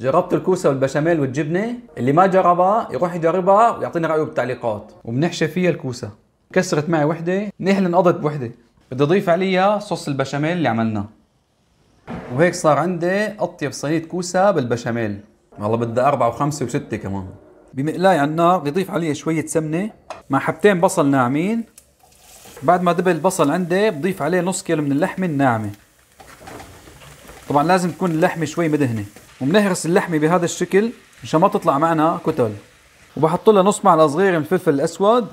جربت الكوسه والبشاميل والجبنه اللي ما جربها يروح يجربها ويعطينا رايه بالتعليقات وبنحشي فيها الكوسه كسرت معي وحده منيح انقضت بوحده بدي اضيف عليها صوص البشاميل اللي عملناه وهيك صار عندي اطيب صينيه كوسه بالبشاميل والله بدها أربعة وخمسة وستة كمان بمقلاي على النار بضيف عليها شوية سمنة مع حبتين بصل ناعمين بعد ما دبل البصل عندي بضيف عليه نص كيلو من اللحمة الناعمة طبعا لازم تكون اللحمة شوي مدهنة وبنهرس اللحمة بهذا الشكل مشان ما تطلع معنا كتل وبحط لها نص معلقة صغيرة من الفلفل الأسود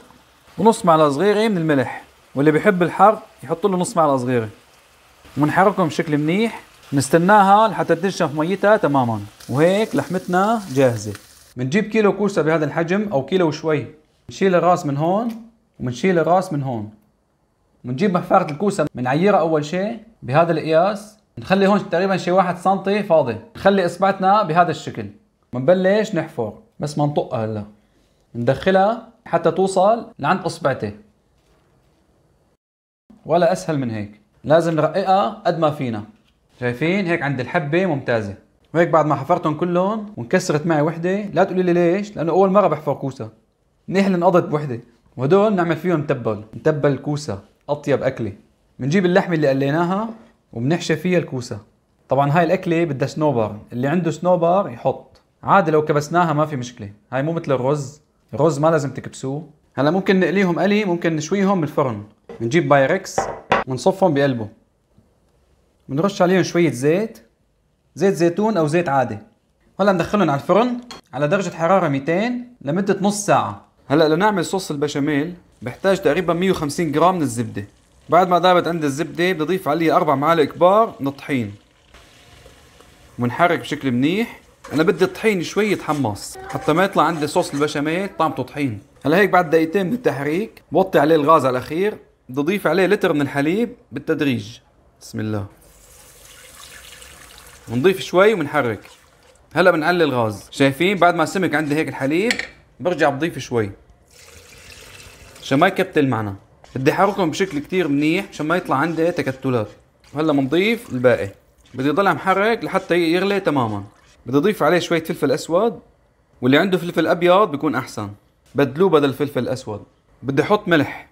ونص معلقة صغيرة من الملح واللي بيحب الحر يحط له نص معلقة صغيرة ونحركهم بشكل منيح نستناها لحتى تنشف ميتها تماما وهيك لحمتنا جاهزة بنجيب كيلو كوسة بهذا الحجم أو كيلو وشوي بنشيل الراس من هون وبنشيل الراس من هون بنجيب محفرة الكوسة بنعيرها أول شيء بهذا القياس نخلي هون تقريبا شي واحد سنتي فاضي نخلي اصبعتنا بهذا الشكل بنبلش نحفر بس ما نطقها هلا ندخلها حتى توصل لعند اصبعتي ولا اسهل من هيك لازم نرققها قد ما فينا شايفين هيك عند الحبه ممتازه وهيك بعد ما حفرتهم كلهم وانكسرت معي وحده لا تقولي لي ليش لانه اول مره بحفر كوسه منيح انقضت بوحده وهدول بنعمل فيهم تبل نتبل كوسه اطيب اكله بنجيب اللحمه اللي قليناها وبنحشي فيها الكوسه طبعا هاي الاكله بدها سنوبر اللي عنده سنوبر يحط عادي لو كبسناها ما في مشكله هاي مو مثل الرز الرز ما لازم تكبسوه هلا ممكن نقليهم قلي ممكن نشويهم بالفرن بنجيب بايركس ونصفهم بقلبه بنرش عليهم شويه زيت زيت زيتون او زيت عادي هلا ندخلهم على الفرن على درجه حراره 200 لمده نص ساعه هلا لنعمل صوص البشاميل بحتاج تقريبا 150 جرام من الزبده بعد ما ذابت عندي الزبدة بدي أضيف عليها أربع معالق كبار من الطحين ونحرك بشكل منيح أنا بدي الطحين شوي يتحمص حتى ما يطلع عندي صوص البشاميل طعمته طحين هلا هيك بعد دقيقتين من التحريك بوطي عليه الغاز على الأخير بدي أضيف عليه لتر من الحليب بالتدريج بسم الله ونضيف شوي ونحرك هلا بنعلي الغاز شايفين بعد ما سمك عندي هيك الحليب برجع بضيف شوي عشان ما يكتل معنا بدي احركهم بشكل كتير منيح عشان ما يطلع عندي تكتلات هلا بنضيف الباقي بدي يضلها محرك لحتى يغلي تماما بدي اضيف عليه شوية فلفل اسود واللي عنده فلفل ابيض بيكون احسن بدلوه بدل فلفل اسود بدي احط ملح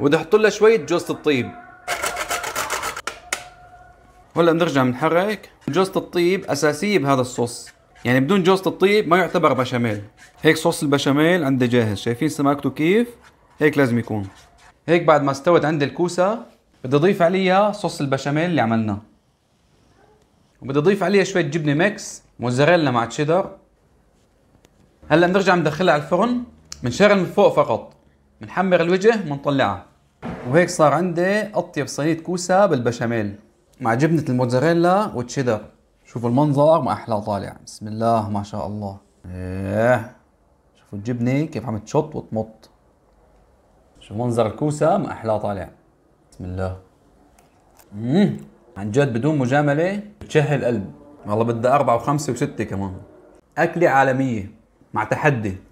وبدي احط له شوية جوزة الطيب هلا بنرجع بنحرك جوزة الطيب اساسية بهذا الصوص يعني بدون جوزة الطيب ما يعتبر بشاميل هيك صوص البشاميل عندي جاهز شايفين سماكته كيف هيك لازم يكون هيك بعد ما استوت عندي الكوسه بدي اضيف عليها صوص البشاميل اللي عملناه وبدي اضيف عليها شويه جبنه ميكس موزاريلا مع تشيدر هلا بنرجع ندخلها على الفرن بنشغل من فوق فقط بنحمر الوجه بنطلعها وهيك صار عندي اطيب صينيه كوسه بالبشاميل مع جبنه الموزاريلا والتشيدر شوفوا المنظر ما احلى طالع بسم الله ما شاء الله ايه شوفوا الجبنه كيف عم تشط وتمط شوف منظر الكوسه ما احلاه طالع بسم الله امم عن جد بدون مجامله بتشهي القلب والله بدها أربعة وخمسة وستة كمان أكلة عالمية مع تحدي